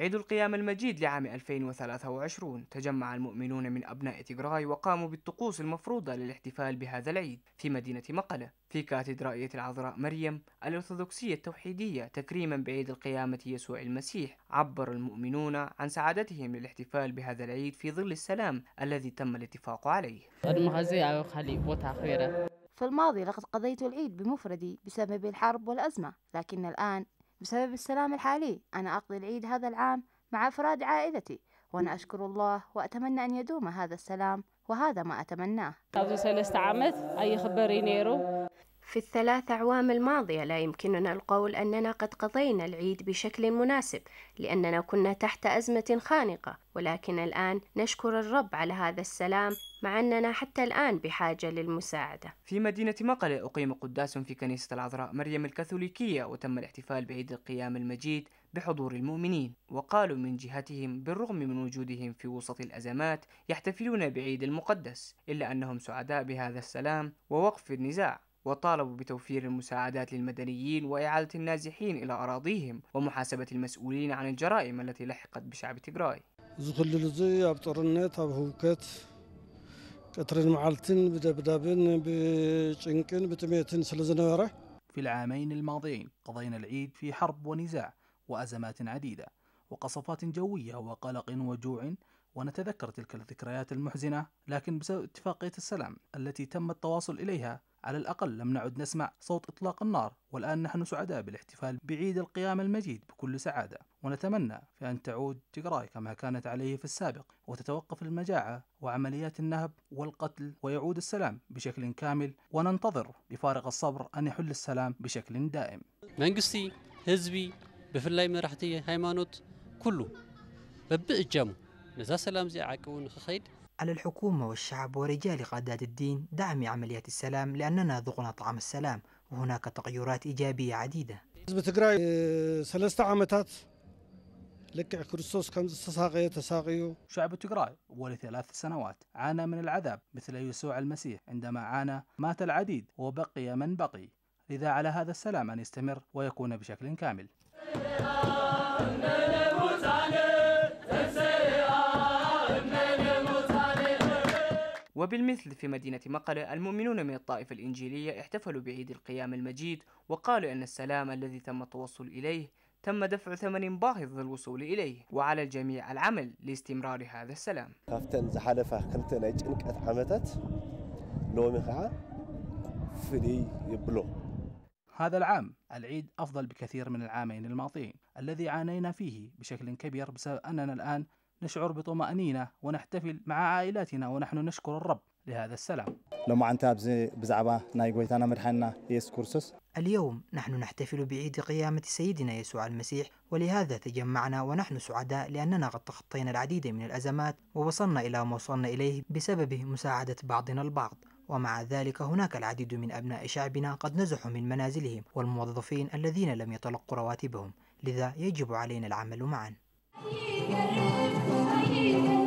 عيد القيامة المجيد لعام 2023 تجمع المؤمنون من أبناء تيغراي وقاموا بالطقوس المفروضة للاحتفال بهذا العيد في مدينة مقلة في كاتدرائية العذراء مريم الأرثوذكسية التوحيدية تكريما بعيد القيامة يسوع المسيح عبر المؤمنون عن سعادتهم للاحتفال بهذا العيد في ظل السلام الذي تم الاتفاق عليه في الماضي لقد قضيت العيد بمفردي بسبب الحرب والأزمة لكن الآن بسبب السلام الحالي أنا أقضي العيد هذا العام مع أفراد عائلتي وأنا أشكر الله وأتمنى أن يدوم هذا السلام وهذا ما أتمناه في الثلاث أعوام الماضية لا يمكننا القول أننا قد قضينا العيد بشكل مناسب لأننا كنا تحت أزمة خانقة ولكن الآن نشكر الرب على هذا السلام مع أننا حتى الآن بحاجة للمساعدة في مدينة مقلة أقيم قداس في كنيسة العذراء مريم الكاثوليكية وتم الاحتفال بعيد القيام المجيد بحضور المؤمنين وقالوا من جهتهم بالرغم من وجودهم في وسط الأزمات يحتفلون بعيد المقدس إلا أنهم سعداء بهذا السلام ووقف النزاع وطالبوا بتوفير المساعدات للمدنيين وإعادة النازحين إلى أراضيهم ومحاسبة المسؤولين عن الجرائم التي لحقت بشعب تجراي في العامين الماضيين قضينا العيد في حرب ونزاع وأزمات عديدة وقصفات جوية وقلق وجوع ونتذكر تلك الذكريات المحزنة لكن بسبب اتفاقية السلام التي تم التواصل إليها على الأقل لم نعد نسمع صوت إطلاق النار والآن نحن سعداء بالاحتفال بعيد القيامة المجيد بكل سعادة ونتمنى في أن تعود تجراي كما كانت عليه في السابق وتتوقف المجاعة وعمليات النهب والقتل ويعود السلام بشكل كامل وننتظر بفارغ الصبر أن يحل السلام بشكل دائم هزبي بفلاي من መራሕቲ ሃይማኖት كله ببئ ነዛ نزا سلام زي እውን خخيد على الحكومة والشعب ورجال قادات الدين دعم عمليات السلام لأننا ذقنا طعم السلام وهناك تغيرات إيجابية عديدة حزب لكع تساقي تساقيو شعب تجراي ولثلاث سنوات عانى من العذاب مثل يسوع المسيح عندما عانى مات العديد وبقي من بقي لذا على هذا السلام أن يستمر ويكون بشكل كامل وبالمثل في مدينة مقلة المؤمنون من الطائفة الإنجيلية احتفلوا بعيد القيام المجيد وقالوا أن السلام الذي تم التوصل إليه تم دفع ثمن باهظ للوصول إليه وعلى الجميع العمل لاستمرار هذا السلام كافتن زحلفة يبلو هذا العام العيد أفضل بكثير من العامين الماضيين الذي عانينا فيه بشكل كبير بسبب أننا الآن نشعر بطمأنينة ونحتفل مع عائلاتنا ونحن نشكر الرب لهذا السلام لما أنت بزعبة نايقويتانا مرحنا يسوع كورسوس اليوم نحن نحتفل بعيد قيامة سيدنا يسوع المسيح ولهذا تجمعنا ونحن سعداء لأننا قد تخطينا العديد من الأزمات ووصلنا إلى ما وصلنا إليه بسبب مساعدة بعضنا البعض ومع ذلك هناك العديد من أبناء شعبنا قد نزحوا من منازلهم والموظفين الذين لم يتلقوا رواتبهم لذا يجب علينا العمل معا Thank you.